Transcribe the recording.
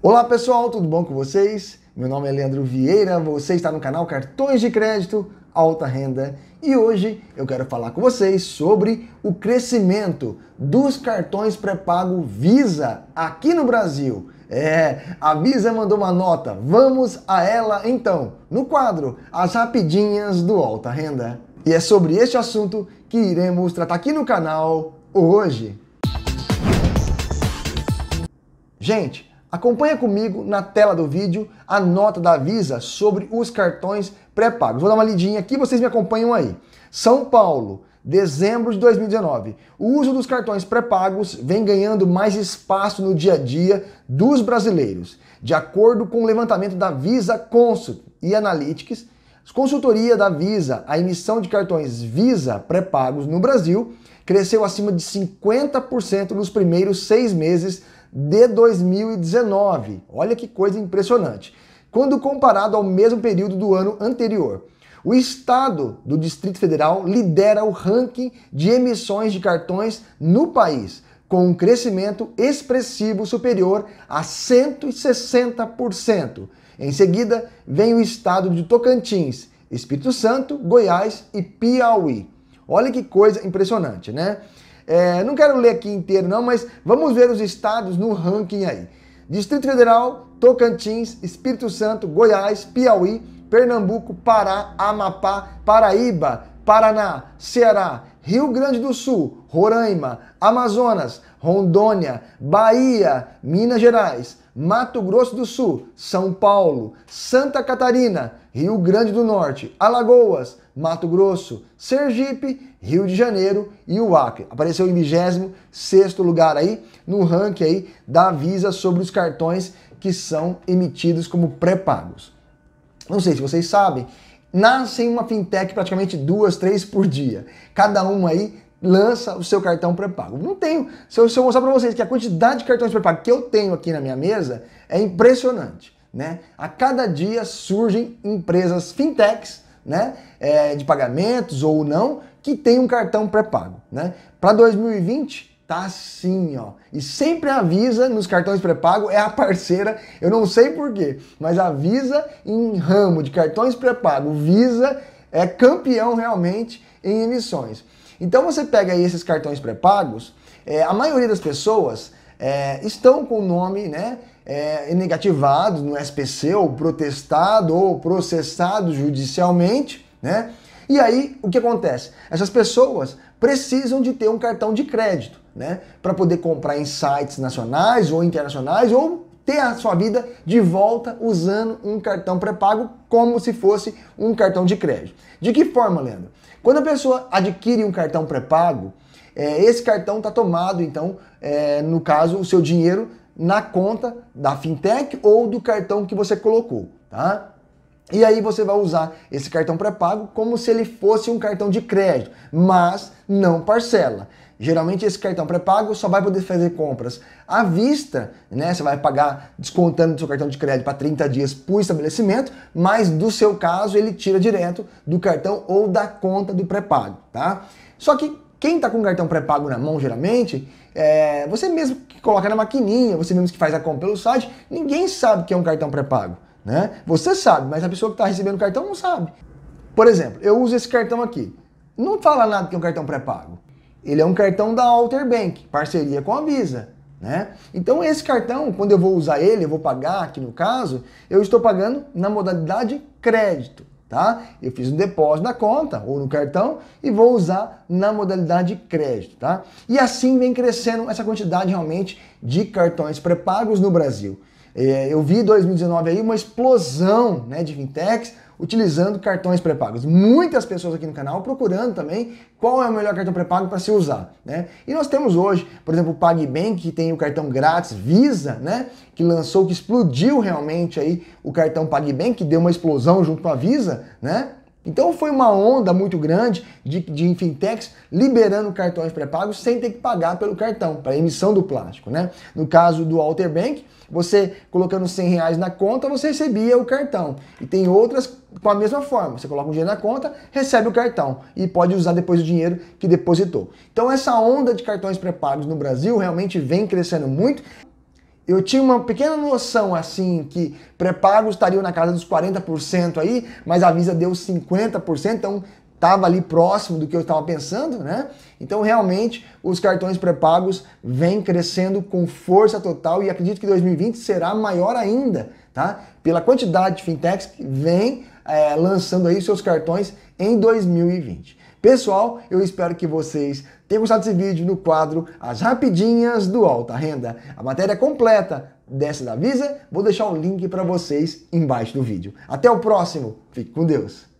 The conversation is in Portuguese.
Olá pessoal, tudo bom com vocês? Meu nome é Leandro Vieira, você está no canal Cartões de Crédito Alta Renda e hoje eu quero falar com vocês sobre o crescimento dos cartões pré-pago Visa aqui no Brasil. É, a Visa mandou uma nota, vamos a ela então, no quadro As Rapidinhas do Alta Renda. E é sobre este assunto que iremos tratar aqui no canal hoje. Gente, Acompanha comigo na tela do vídeo a nota da Visa sobre os cartões pré-pagos. Vou dar uma lidinha aqui, vocês me acompanham aí. São Paulo, dezembro de 2019. O uso dos cartões pré-pagos vem ganhando mais espaço no dia a dia dos brasileiros. De acordo com o levantamento da Visa Consult e Analytics, consultoria da Visa, a emissão de cartões Visa pré-pagos no Brasil cresceu acima de 50% nos primeiros seis meses de 2019. Olha que coisa impressionante. Quando comparado ao mesmo período do ano anterior, o estado do Distrito Federal lidera o ranking de emissões de cartões no país, com um crescimento expressivo superior a 160%. Em seguida, vem o estado de Tocantins, Espírito Santo, Goiás e Piauí. Olha que coisa impressionante, né? É, não quero ler aqui inteiro, não, mas vamos ver os estados no ranking aí. Distrito Federal, Tocantins, Espírito Santo, Goiás, Piauí, Pernambuco, Pará, Amapá, Paraíba, Paraná, Ceará, Rio Grande do Sul, Roraima, Amazonas, Rondônia, Bahia, Minas Gerais, Mato Grosso do Sul, São Paulo, Santa Catarina, Rio Grande do Norte, Alagoas, Mato Grosso, Sergipe, Rio de Janeiro e o Acre. Apareceu em 26 lugar aí no ranking aí da Visa sobre os cartões que são emitidos como pré-pagos. Não sei se vocês sabem, nascem uma fintech praticamente duas, três por dia. Cada uma aí lança o seu cartão pré-pago. Não tenho. Se eu, se eu mostrar para vocês que a quantidade de cartões pré-pago que eu tenho aqui na minha mesa é impressionante. Né? A cada dia surgem empresas fintechs né? É, de pagamentos ou não que tem um cartão pré-pago. Né? Para 2020, tá assim, ó. E sempre avisa nos cartões pré-pago, é a parceira, eu não sei porquê, mas avisa em ramo de cartões pré-pago. Visa é campeão realmente em emissões. Então você pega aí esses cartões pré-pagos, é, a maioria das pessoas é, estão com o nome né, é, negativado no SPC, ou protestado, ou processado judicialmente, né? E aí, o que acontece? Essas pessoas precisam de ter um cartão de crédito, né? Para poder comprar em sites nacionais ou internacionais ou ter a sua vida de volta usando um cartão pré-pago como se fosse um cartão de crédito. De que forma, Leandro? Quando a pessoa adquire um cartão pré-pago, é, esse cartão está tomado, então, é, no caso, o seu dinheiro na conta da fintech ou do cartão que você colocou, tá? E aí você vai usar esse cartão pré-pago como se ele fosse um cartão de crédito, mas não parcela. Geralmente esse cartão pré-pago só vai poder fazer compras à vista, né? Você vai pagar descontando do seu cartão de crédito para 30 dias por estabelecimento, mas do seu caso ele tira direto do cartão ou da conta do pré-pago, tá? Só que quem está com o cartão pré-pago na mão, geralmente, é você mesmo que coloca na maquininha, você mesmo que faz a compra pelo site, ninguém sabe que é um cartão pré-pago, né? Você sabe, mas a pessoa que está recebendo o cartão não sabe. Por exemplo, eu uso esse cartão aqui. Não fala nada que é um cartão pré-pago ele é um cartão da Alter Bank, parceria com a Visa. Né? Então esse cartão, quando eu vou usar ele, eu vou pagar aqui no caso, eu estou pagando na modalidade crédito. Tá? Eu fiz um depósito na conta ou no cartão e vou usar na modalidade crédito. Tá? E assim vem crescendo essa quantidade realmente de cartões pré-pagos no Brasil. É, eu vi 2019 aí uma explosão né, de fintechs, utilizando cartões pré-pagos. Muitas pessoas aqui no canal procurando também qual é o melhor cartão pré-pago para se usar, né? E nós temos hoje, por exemplo, o PagBank, que tem o cartão grátis Visa, né? Que lançou, que explodiu realmente aí o cartão PagBank, que deu uma explosão junto com a Visa, né? Então foi uma onda muito grande de, de fintechs liberando cartões pré-pagos sem ter que pagar pelo cartão, para emissão do plástico, né? No caso do Alter Bank, você colocando 100 reais na conta, você recebia o cartão. E tem outras com a mesma forma, você coloca um dinheiro na conta, recebe o cartão e pode usar depois o dinheiro que depositou. Então essa onda de cartões pré-pagos no Brasil realmente vem crescendo muito. Eu tinha uma pequena noção assim que pré-pago estariam na casa dos 40% aí, mas a Visa deu 50%, então estava ali próximo do que eu estava pensando, né? Então realmente os cartões pré-pagos vêm crescendo com força total e acredito que 2020 será maior ainda, tá? Pela quantidade de fintechs que vem é, lançando aí seus cartões em 2020. Pessoal, eu espero que vocês Tenha gostado desse vídeo no quadro As Rapidinhas do Alta Renda. A matéria completa dessa da Visa, vou deixar um link para vocês embaixo do vídeo. Até o próximo, fique com Deus!